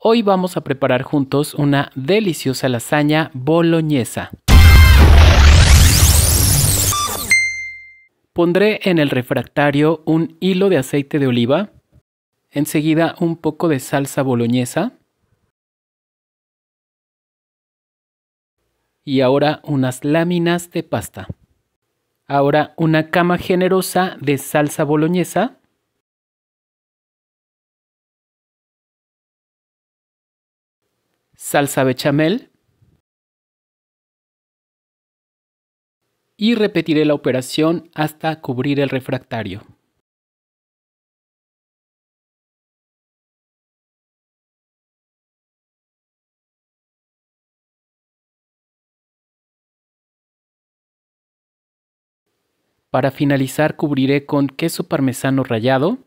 Hoy vamos a preparar juntos una deliciosa lasaña boloñesa. Pondré en el refractario un hilo de aceite de oliva, enseguida un poco de salsa boloñesa y ahora unas láminas de pasta. Ahora una cama generosa de salsa boloñesa salsa bechamel y repetiré la operación hasta cubrir el refractario. Para finalizar cubriré con queso parmesano rallado.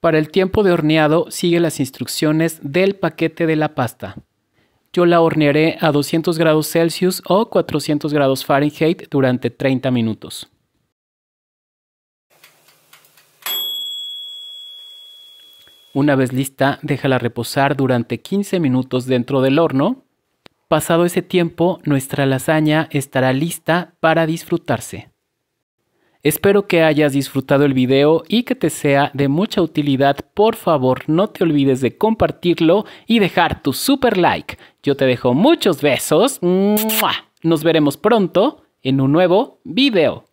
Para el tiempo de horneado sigue las instrucciones del paquete de la pasta yo la hornearé a 200 grados Celsius o 400 grados Fahrenheit durante 30 minutos. Una vez lista, déjala reposar durante 15 minutos dentro del horno. Pasado ese tiempo, nuestra lasaña estará lista para disfrutarse. Espero que hayas disfrutado el video y que te sea de mucha utilidad. Por favor, no te olvides de compartirlo y dejar tu super like. Yo te dejo muchos besos. Nos veremos pronto en un nuevo video.